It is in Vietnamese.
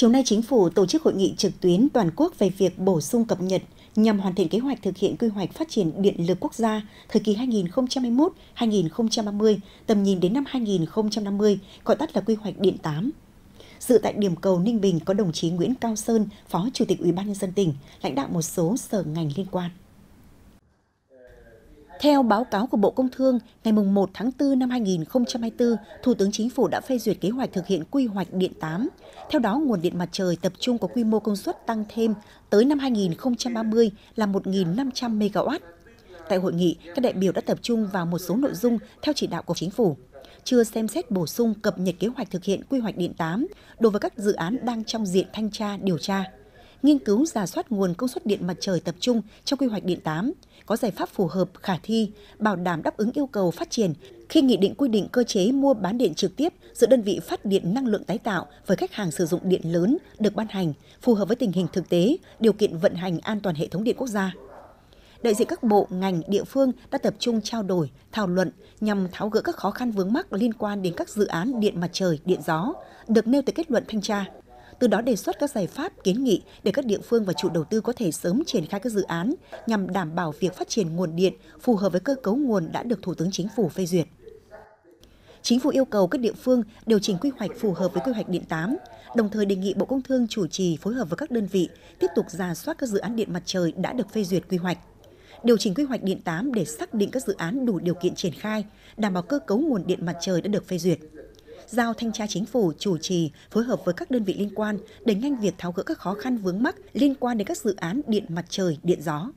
chiều nay chính phủ tổ chức hội nghị trực tuyến toàn quốc về việc bổ sung cập nhật nhằm hoàn thiện kế hoạch thực hiện quy hoạch phát triển điện lực quốc gia thời kỳ 2021-2030, tầm nhìn đến năm 2050, gọi tắt là quy hoạch điện 8. Dự tại điểm cầu Ninh Bình có đồng chí Nguyễn Cao Sơn, Phó Chủ tịch Ủy ban nhân dân tỉnh, lãnh đạo một số sở ngành liên quan. Theo báo cáo của Bộ Công Thương, ngày 1 tháng 4 năm 2024, Thủ tướng Chính phủ đã phê duyệt kế hoạch thực hiện quy hoạch điện 8. Theo đó, nguồn điện mặt trời tập trung có quy mô công suất tăng thêm tới năm 2030 là 1.500 MW. Tại hội nghị, các đại biểu đã tập trung vào một số nội dung theo chỉ đạo của Chính phủ chưa xem xét bổ sung cập nhật kế hoạch thực hiện quy hoạch điện 8 đối với các dự án đang trong diện thanh tra điều tra nghiên cứu giả soát nguồn công suất điện mặt trời tập trung trong quy hoạch điện 8, có giải pháp phù hợp, khả thi, bảo đảm đáp ứng yêu cầu phát triển khi nghị định quy định cơ chế mua bán điện trực tiếp giữa đơn vị phát điện năng lượng tái tạo với khách hàng sử dụng điện lớn được ban hành, phù hợp với tình hình thực tế, điều kiện vận hành an toàn hệ thống điện quốc gia đại diện các bộ, ngành, địa phương đã tập trung trao đổi, thảo luận nhằm tháo gỡ các khó khăn vướng mắc liên quan đến các dự án điện mặt trời, điện gió được nêu tại kết luận thanh tra từ đó đề xuất các giải pháp kiến nghị để các địa phương và chủ đầu tư có thể sớm triển khai các dự án nhằm đảm bảo việc phát triển nguồn điện phù hợp với cơ cấu nguồn đã được Thủ tướng Chính phủ phê duyệt. Chính phủ yêu cầu các địa phương điều chỉnh quy hoạch phù hợp với quy hoạch điện 8, đồng thời đề nghị Bộ Công Thương chủ trì phối hợp với các đơn vị tiếp tục giả soát các dự án điện mặt trời đã được phê duyệt quy hoạch. Điều chỉnh quy hoạch điện 8 để xác định các dự án đủ điều kiện triển khai, đảm bảo cơ cấu nguồn điện mặt trời đã được phê duyệt giao Thanh tra Chính phủ chủ trì, phối hợp với các đơn vị liên quan để nhanh việc tháo gỡ các khó khăn vướng mắc liên quan đến các dự án điện mặt trời, điện gió.